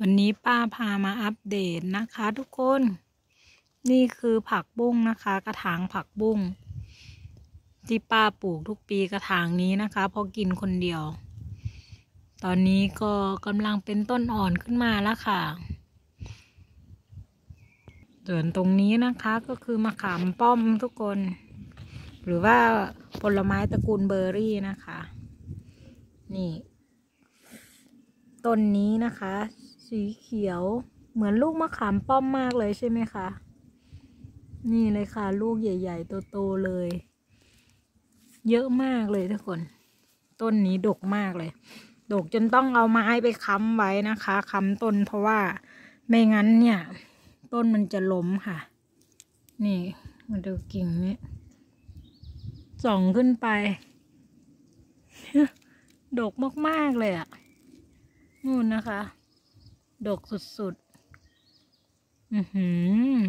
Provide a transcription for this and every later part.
วันนี้ป้าพามาอัปเดตนะคะทุกคน นี่คือผักบุ้งนะคะ กระถางผักบุ้ง ที่ป้าปลูกทุกปีกระถางนี้นะคะ พอกินคนเดียว ตอนนี้ก็กำลังเป็นต้นอ่อนขึ้นมาแล้วค่ะ ส่วนตรงนี้นะคะก็คือมะขามป้อมทุกคน หรือว่าผลไม้ตระกูลเบอร์รี่นะคะ นี่ ต้นนี้นะคะสีเขียวเหมือนลูกมะขามป้อมมากเลยใช่ไหมคะนี่เลยค่ะ ลูกใหญ่ๆโตๆเลย เยอะมากเลยทุกคน ต้นนี้ดกมากเลย ดกจนต้องเอาไม้ไปค้ำไว้นะคะค้ำต้นเพราะว่าไม่งั้นเนี่ย ต้นมันจะล้มค่ะ นี่มาดูกิ่งนี้ส่องขึ้นไป ดกมากๆเลยอะนู่นนะคะดกสุดๆ อือหือ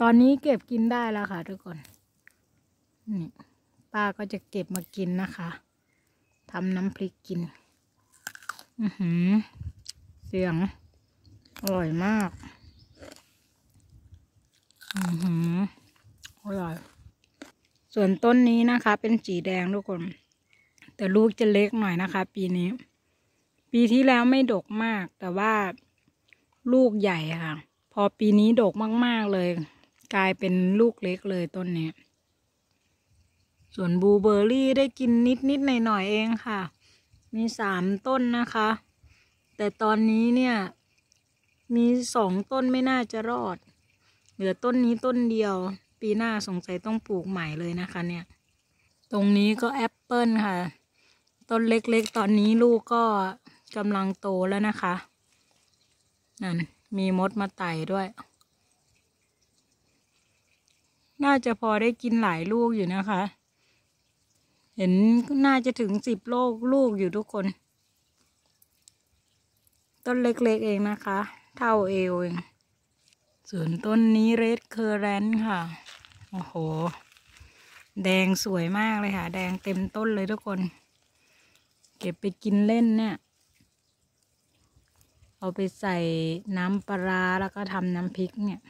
ตอนนี้เก็บกินได้แล้วค่ะทุกคน นี่ ป้าก็จะเก็บมากินนะคะ ทำน้ำพริกกิน อือหือ เสียงอร่อยมาก อือหือ อร่อย ส่วนต้นนี้นะคะเป็นสีแดงทุกคน แต่ลูกจะเล็กหน่อยนะคะปีนี้ปีที่แล้วไม่ดกมากแต่ว่าลูกใหญ่ค่ะ พอปีนี้ดกมากๆเลย กลายเป็นลูกเล็กเลยต้นนี้ส่วนบูเบอร์รี่ ได้กินนิดๆหน่อยๆเองค่ะ มีสามต้นนะคะ แต่ตอนนี้เนี่ยมีสองต้นไม่น่าจะรอดเหลือต้นนี้ต้นเดียว ปีหน้าสงสัยต้องปลูกใหม่เลยนะคะ เนี่ย ตรงนี้ก็แอปเปิลค่ะ ต้นเล็กๆตอนนี้ลูกก็กำลังโตแล้วนะคะ นั่น มีมดมาไต่ด้วย น่าจะพอได้กินหลายลูกอยู่นะคะ เห็นน่าจะถึงสิบโลกลูกอยู่ทุกคน ต้นเล็กๆเองนะคะ เท่าเอวเองส่วนต้นนี้เรดเคอร์แรนค่ะ โอ้โห แดงสวยมากเลยค่ะ แดงเต็มต้นเลยทุกคน เก็บไปกินเล่นเนี่ยเอาไปใส่น้ำปลาแล้วก็ทำน้ำพริกเนี่ย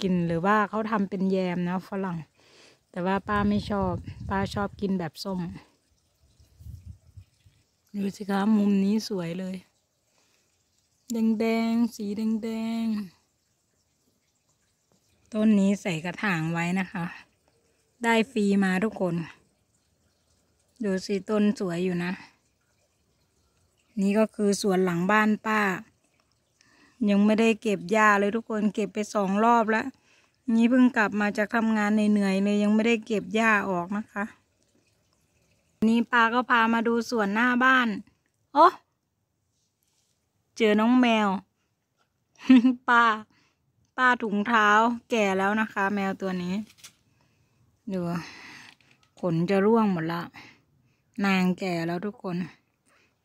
กินหรือว่าเขาทำเป็นแยมนะฝรั่ง แต่ว่าป้าไม่ชอบ ป้าชอบกินแบบส้มดูสิคะมุมนี้สวยเลย แดงแดงสีแดงแดงต้นนี้ใส่กระถางไว้นะคะ ได้ฟรีมาทุกคน ดูสิ ต้นสวยอยู่นะ นี่ก็คือสวนหลังบ้านป้ายังไม่ได้เก็บหญ้าเลยทุกคนเก็บไปสองรอบแล้ว นี่เพิ่งกลับมาจากทำงานเหนื่อยเลยยังไม่ได้เก็บหญ้าออกนะคะ นี่ป้าก็พามาดูสวนหน้าบ้านโอ้เจอน้องแมว ป้า ป้าถุงเท้า แก่แล้วนะคะแมวตัวนี้ดูขนจะร่วงหมดละนางแก่แล้วทุกคน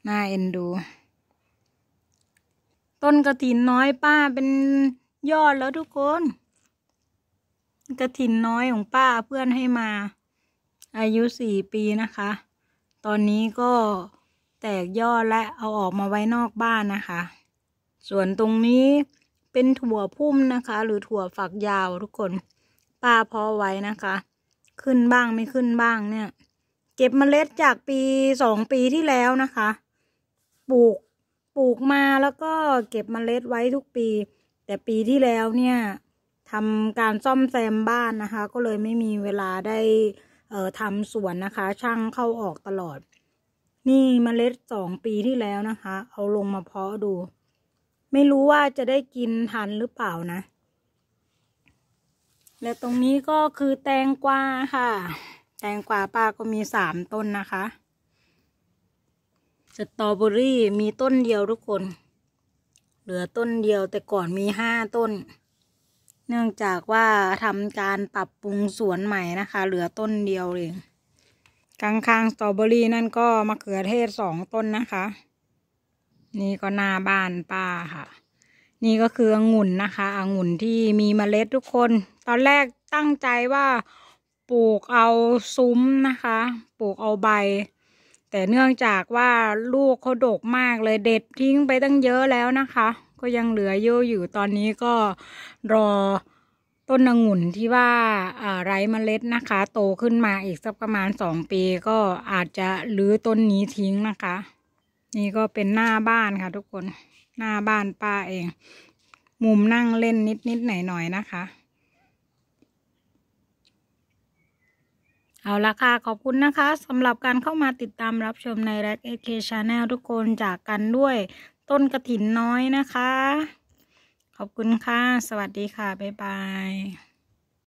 น่าเอ็นดูต้นกระถินน้อยป้าเป็นยอดแล้วทุกคนกระถินน้อยของป้าเพื่อนให้มา อายุสี่ปีนะคะ ตอนนี้ก็แตกยอดและเอาออกมาไว้นอกบ้านนะคะ ส่วนตรงนี้เป็นถั่วพุ่มนะคะ หรือถั่วฝักยาวทุกคนป้าพอไว้นะคะ ขึ้นบ้างไม่ขึ้นบ้างเนี่ย เก็บมเมล็ดจากปีสองปีที่แล้วนะคะ ปลูกปลูกมาแล้วก็เก็บมเมล็ดไว้ทุกปี แต่ปีที่แล้วเนี่ยทำการซ่อมแซมบ้านนะคะ ก็เลยไม่มีเวลาได้ เอ่อทำสวนนะคะ ช่างเข้าออกตลอด นี่มเมล็ดสองปีที่แล้วนะคะ เอาลงมาเพาะดู ไม่รู้ว่าจะได้กินทันหรือเปล่านะ และตรงนี้ก็คือแตงกวาค่ะ แตงกวาป้าก็มีสามต้นนะคะสตรอเบอรี่มีต้นเดียวทุกคน เหลือต้นเดียวแต่ก่อนมีห้าต้น เนื่องจากว่าทำการปรับปรุงสวนใหม่นะคะ เหลือต้นเดียวเองกลางๆสตรอเบอรี่นั่นก็มะเขือเทศสองต้นนะคะ นี่ก็หน้าบ้านป้าค่ะ นี่ก็คือองุ่นนะคะองุ่นที่มีเมล็ดทุกคน ตอนแรกตั้งใจว่า ปลูกเอาซุ้มนะคะ ปลูกเอาใบแต่เนื่องจากว่าลูกเขาดกมากเลยเด็ดทิ้งไปตั้งเยอะแล้วนะคะ ก็ยังเหลือเยอะอยู่ตอนนี้ก็รอต้นองุ่นที่ว่าไร้เมล็ดนะคะ โตขึ้นมาอีกสักประมาณสองปีก็อาจจะรื้อต้นนี้ทิ้งนะคะ นี่ก็เป็นหน้าบ้านค่ะ ทุกคนหน้าบ้านป้าเอง มุมนั่งเล่นนิดนิดหน่อยหน่อยนะคะเอาละค่ะขอบคุณนะคะสำหรับการเข้ามาติดตามรับชมใน r ร c k a k Channel ทุกคน จากกันด้วย ต้นกระถินน้อยนะคะ ขอบคุณค่ะ สวัสดีค่ะ บ๊ายบาย